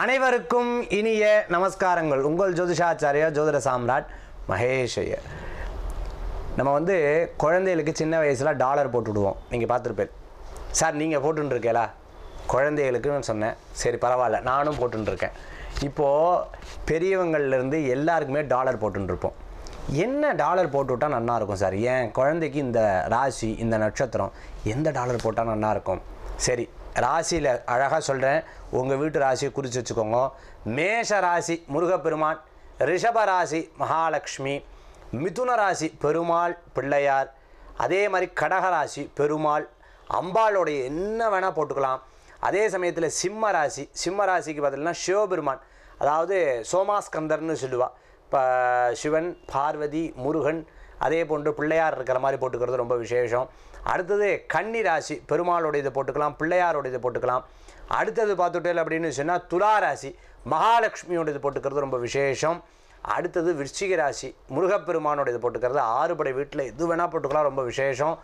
அனைவருக்கும் இனிய நமஸ்காரங்கள் உங்கள் ஜோதிஷாச்சாரியா ஜோதிட சாம்ராட் மகேஷ் நம்ம வந்து குழந்தைகளுக்கு சின்ன வயசில் டாலர் போட்டுவிடுவோம் நீங்கள் பார்த்துருப்பேன் சார் நீங்கள் போட்டுருக்கேலா குழந்தைகளுக்குன்னு சொன்னேன் சரி பரவாயில்ல நானும் போட்டுருக்கேன் இப்போது பெரியவங்கள்லேருந்து எல்லாருக்குமே டாலர் போட்டுருப்போம் என்ன டாலர் போட்டுவிட்டால் நல்லாயிருக்கும் சார் ஏன் குழந்தைக்கு இந்த ராசி இந்த நட்சத்திரம் எந்த டாலர் போட்டால் நல்லாயிருக்கும் சரி ராசியில் அழகாக சொல்கிறேன் உங்கள் வீட்டு ராசியை குறித்து வச்சுக்கோங்க மேஷ ராசி முருகப்பெருமான் ரிஷப ராசி மகாலட்சுமி மிதுன ராசி பெருமாள் பிள்ளையார் அதே மாதிரி கடகராசி பெருமாள் அம்பாளுடைய என்ன வேணால் போட்டுக்கலாம் அதே சமயத்தில் சிம்ம ராசி சிம்ம ராசிக்கு பார்த்திங்கன்னா சிவபெருமான் அதாவது சோமாஸ்கந்தர்னு சொல்லுவாள் இப்போ சிவன் பார்வதி முருகன் அதே போன்று பிள்ளையார் இருக்கிற மாதிரி போட்டுக்கிறது ரொம்ப விசேஷம் அடுத்தது கன்னி ராசி பெருமாளுடைய போட்டுக்கலாம் பிள்ளையாருடையது போட்டுக்கலாம் அடுத்தது பார்த்துட்டேல் அப்படின்னு சொன்னால் துலா ராசி மகாலட்சுமியோட இது போட்டுக்கிறது ரொம்ப விசேஷம் அடுத்தது விருச்சிக ராசி முருகப்பெருமானோட போட்டுக்கிறது ஆறுபடை வீட்டில் எது வேணால் போட்டுக்கலாம் ரொம்ப விசேஷம்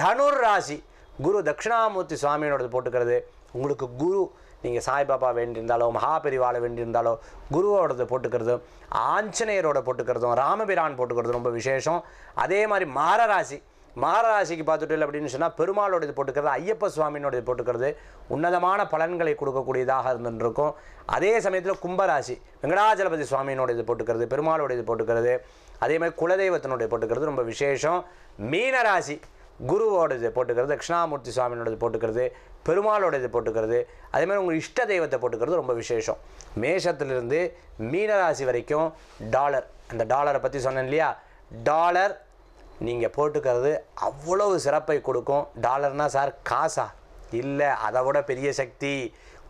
தனுர் ராசி குரு தட்சிணாமூர்த்தி சுவாமியோடது போட்டுக்கிறது உங்களுக்கு குரு நீங்கள் சாய்பாபா வேண்டியிருந்தாலோ மகாபெரிவாளை வேண்டியிருந்தாலோ குருவோடது போட்டுக்கிறதும் ஆஞ்சநேயரோட போட்டுக்கிறதும் ராமபிரான் போட்டுக்கிறதும் ரொம்ப விசேஷம் அதே மாதிரி மாரராசி மாரராசிக்கு பார்த்துட்டு அப்படின்னு சொன்னால் பெருமாளோட இது போட்டுக்கிறது ஐயப்ப சுவாமியினோட இது போட்டுக்கிறது உன்னதமான பலன்களை கொடுக்கக்கூடியதாக இருந்துருக்கும் அதே சமயத்தில் கும்பராசி வெங்கடாஜலபதி சுவாமியினோட இது போட்டுக்கிறது பெருமாளோட இது போட்டுக்கிறது அதே மாதிரி குலதெய்வத்தினுடைய போட்டுக்கிறது ரொம்ப விசேஷம் மீனராசி குருவோட இதை போட்டுக்கிறது தட்சிணாமூர்த்தி சுவாமியோடது போட்டுக்கிறது பெருமாளோட இது போட்டுக்கிறது அதேமாதிரி உங்கள் இஷ்ட தெய்வத்தை போட்டுக்கிறது ரொம்ப விசேஷம் மேஷத்திலிருந்து மீனராசி வரைக்கும் டாலர் அந்த டாலரை பற்றி சொன்னேன் இல்லையா டாலர் நீங்கள் போட்டுக்கிறது அவ்வளவு சிறப்பை கொடுக்கும் டாலர்னால் சார் காசா இல்லை அதை விட பெரிய சக்தி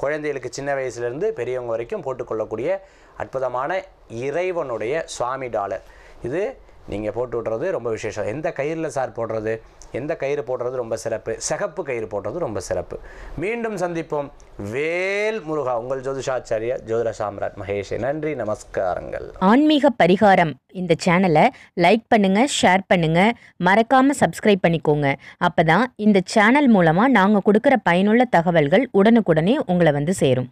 குழந்தைகளுக்கு சின்ன வயசுலேருந்து பெரியவங்க வரைக்கும் போட்டுக்கொள்ளக்கூடிய அற்புதமான இறைவனுடைய சுவாமி டாலர் இது நீங்கள் போட்டு விட்றது ரொம்ப விசேஷம் எந்த கயிறில் சார் போடுறது எந்த கயிறு போடுறது ரொம்ப சிறப்பு சிகப்பு கயிறு போடுறது ரொம்ப சிறப்பு மீண்டும் சந்திப்போம் வேல் முருகா உங்கள் ஜோதிஷாச்சாரிய ஜோதிர சாம்ராட் மகேஷ் நன்றி நமஸ்காரங்கள் ஆன்மீக பரிகாரம் இந்த சேனலை லைக் பண்ணுங்க ஷேர் பண்ணுங்க மறக்காம சப்ஸ்கிரைப் பண்ணிக்கோங்க அப்பதான் இந்த சேனல் மூலமா நாங்கள் கொடுக்குற பயனுள்ள தகவல்கள் உடனுக்குடனே உங்களை வந்து சேரும்